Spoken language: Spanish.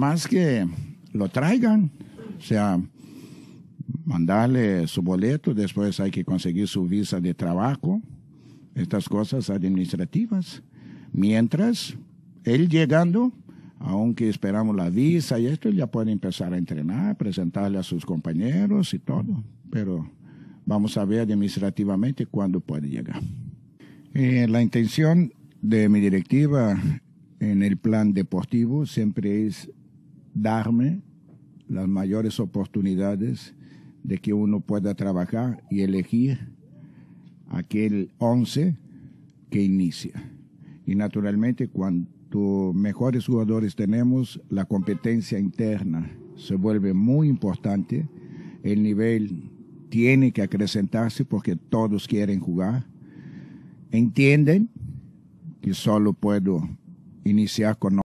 más que lo traigan. O sea, mandarle su boleto, después hay que conseguir su visa de trabajo, estas cosas administrativas. Mientras, él llegando, aunque esperamos la visa y esto, ya puede empezar a entrenar, presentarle a sus compañeros y todo, pero vamos a ver administrativamente cuándo puede llegar. Eh, la intención de mi directiva en el plan deportivo siempre es darme las mayores oportunidades de que uno pueda trabajar y elegir aquel 11 que inicia. Y naturalmente cuanto mejores jugadores tenemos, la competencia interna se vuelve muy importante, el nivel tiene que acrecentarse porque todos quieren jugar, entienden que solo puedo iniciar con